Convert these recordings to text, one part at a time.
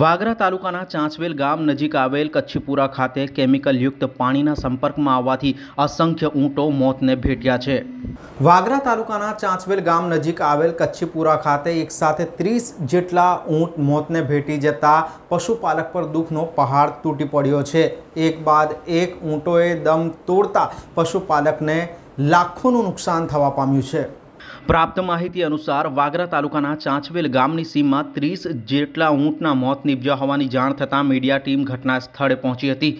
વાગરા તાલુકાના ચાંચવેલ ગામ નજીક આવેલ કચ્છીપુરા ખાતે કેમિકલયુક્ત પાણીના સંપર્કમાં આવવાથી અસંખ્ય ઊંટો મોતને ભેટ્યા છે વાગરા તાલુકાના ચાંચવેલ ગામ નજીક આવેલ કચ્છીપુરા ખાતે એકસાથે ત્રીસ જેટલા ઊંટ મોતને ભેટી જતા પશુપાલક પર દુઃખનો પહાડ તૂટી પડ્યો છે એક બાદ એક ઊંટોએ દમ તોડતા પશુપાલકને લાખોનું નુકસાન થવા પામ્યું છે પ્રાપ્ત માહિતી અનુસાર વાગરા તાલુકાના ચાંચવેલ ગામની સીમમાં ત્રીસ જેટલા ઊંટના મોત નીપજ્યા હોવાની જાણ થતાં મીડિયા ટીમ ઘટના સ્થળે પહોંચી હતી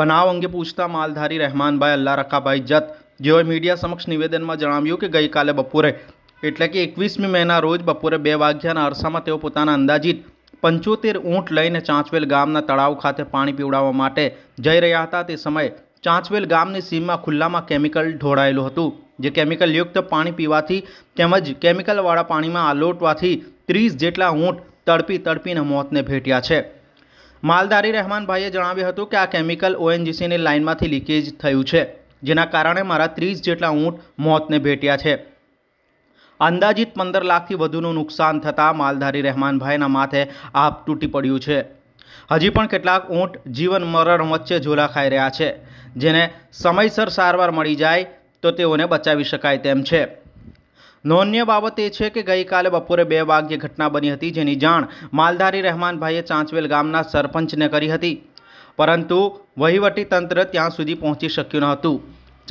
બનાવ અંગે પૂછતા માલધારી રહેમાનભાઈ અલ્લા રખાભાઈ જત જેઓએ મીડિયા સમક્ષ નિવેદનમાં જણાવ્યું કે ગઈકાલે બપોરે એટલે કે એકવીસમી મેના રોજ બપોરે બે વાગ્યાના અરસામાં તેઓ પોતાના અંદાજિત પંચોતેર ઊંટ લઈને ચાંચવેલ ગામના તળાવ ખાતે પાણી પીવડાવવા માટે જઈ રહ્યા હતા તે સમયે ચાંચવેલ ગામની સીમમાં ખુલ્લામાં કેમિકલ ઢોળાયેલું હતું જે કેમિકલયુક્ત પાણી પીવાથી તેમજ કેમિકલવાળા પાણીમાં આલોટવાથી ત્રીસ જેટલા ઊંટ તડપી તડપીને મોતને ભેટ્યા છે માલધારી રહેમાનભાઈએ જણાવ્યું હતું કે આ કેમિકલ ઓએનજીસીની લાઇનમાંથી લીકેજ થયું છે જેના કારણે મારા ત્રીસ જેટલા ઊંટ મોતને ભેટ્યા છે અંદાજિત પંદર લાખથી વધુનું નુકસાન થતાં માલધારી રહેમાનભાઈના માથે આપ તૂટી પડ્યું છે હજી પણ કેટલાક ઊંટ જીવન મરણ વચ્ચે ઝોલા ખાઈ રહ્યા છે જેને સમયસર સારવાર મળી જાય તો તેઓને બચાવી શકાય તેમ છે નોંધનીય બાબત એ છે કે ગઈકાલે બપોરે બે વાગ્યે ઘટના બની હતી જેની જાણ માલધારી રહેમાનભાઈએ ચાંચવેલ ગામના સરપંચને કરી હતી પરંતુ વહીવટી તંત્ર ત્યાં સુધી પહોંચી શક્યું ન હતું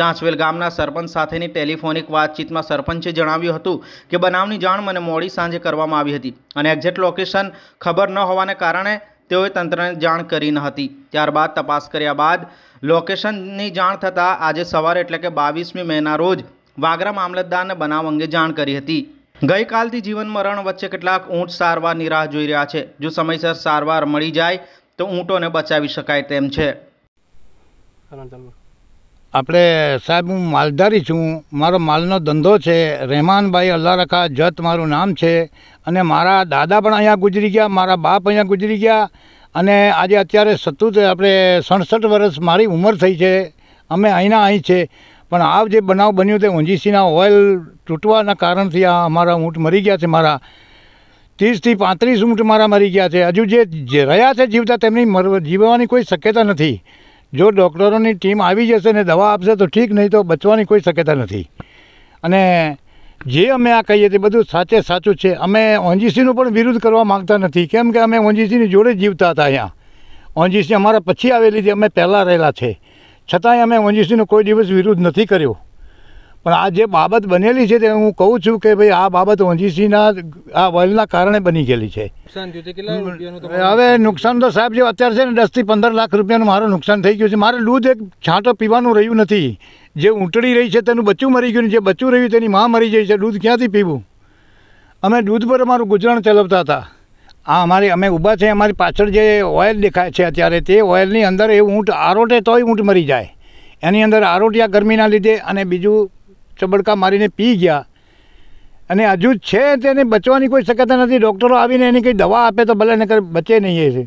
ચાંચવેલ ગામના સરપંચ સાથેની ટેલિફોનિક વાતચીતમાં સરપંચે જણાવ્યું હતું કે બનાવની જાણ મને મોડી સાંજે કરવામાં આવી હતી અને એક્ઝેક્ટ લોકેશન ખબર ન હોવાને કારણે તેઓએ તંત્રને જાણ કરી ન હતી ત્યારબાદ તપાસ કર્યા બાદ લોકેશનની જાણ થતાં આજે સવારે એટલે કે બાવીસમી મેના રોજ વાગરા મામલતદારને બનાવ અંગે જાણ કરી હતી ગઈકાલથી જીવન મરણ વચ્ચે કેટલાક ઊંટ સારવારની રાહ જોઈ રહ્યા છે જો સમયસર સારવાર મળી જાય તો ઊંટોને બચાવી શકાય તેમ છે આપણે સાહેબ હું માલધારી છું મારો માલનો ધંધો છે રહેમાનભાઈ અલ્લારખા જત મારું નામ છે અને મારા દાદા પણ અહીંયા ગુજરી ગયા મારા બાપ અહીંયા ગુજરી ગયા અને આજે અત્યારે સતત આપણે સડસઠ વર્ષ મારી ઉંમર થઈ છે અમે અહીંના અહીં છે પણ આ જે બનાવ બન્યું તે ઊંજીસીના ઓઇલ તૂટવાના કારણથી આ અમારા ઊંટ મરી ગયા છે મારા ત્રીસથી પાંત્રીસ ઊંટ મારા મરી ગયા છે હજુ જે રહ્યા છે જીવતા તેમની જીવવાની કોઈ શક્યતા નથી જો ડૉક્ટરોની ટીમ આવી જશે ને દવા આપશે તો ઠીક નહીં તો બચવાની કોઈ શક્યતા નથી અને જે અમે આ કહીએ તે બધું સાચે સાચું છે અમે ઓંજીસીનો પણ વિરોધ કરવા માગતા નથી કેમ કે અમે ઓંજીસીની જોડે જીવતા હતા અહીંયા ઓંજીસી અમારા પછી આવેલી હતી અમે પહેલાં રહેલા છે છતાંય અમે ઓંજીસીનો કોઈ દિવસ વિરોધ નથી કર્યો પણ આ જે બાબત બનેલી છે તે હું કહું છું કે ભાઈ આ બાબત ઓંજીસીના આ વલના કારણે બની ગયેલી છે હવે નુકસાન તો સાહેબ જે અત્યારે છે ને દસથી પંદર લાખ રૂપિયાનું મારું નુકસાન થઈ ગયું છે મારે દૂધ એક છાંટો પીવાનું રહ્યું નથી જે ઊંટડી રહી છે તેનું બચ્ચું મરી ગયું જે બચ્ચું રહ્યું તેની માં મરી ગઈ છે દૂધ ક્યાંથી પીવું અમે દૂધ પર અમારું ગુજરાન ચલાવતા હતા આ અમારી અમે ઊભા છે અમારી પાછળ જે ઓઇલ દેખાય છે અત્યારે તે ઓઇલની અંદર એ ઊંટ આરોટે તોય ઊંટ મરી જાય એની અંદર આરોટિયા ગરમીના લીધે અને બીજું ચબડકા મારીને પી ગયા અને હજુ છે તેને બચવાની કોઈ શક્યતા નથી ડૉક્ટરો આવીને એની કંઈ દવા આપે તો ભલે એને નકર બચે નહીં એ છે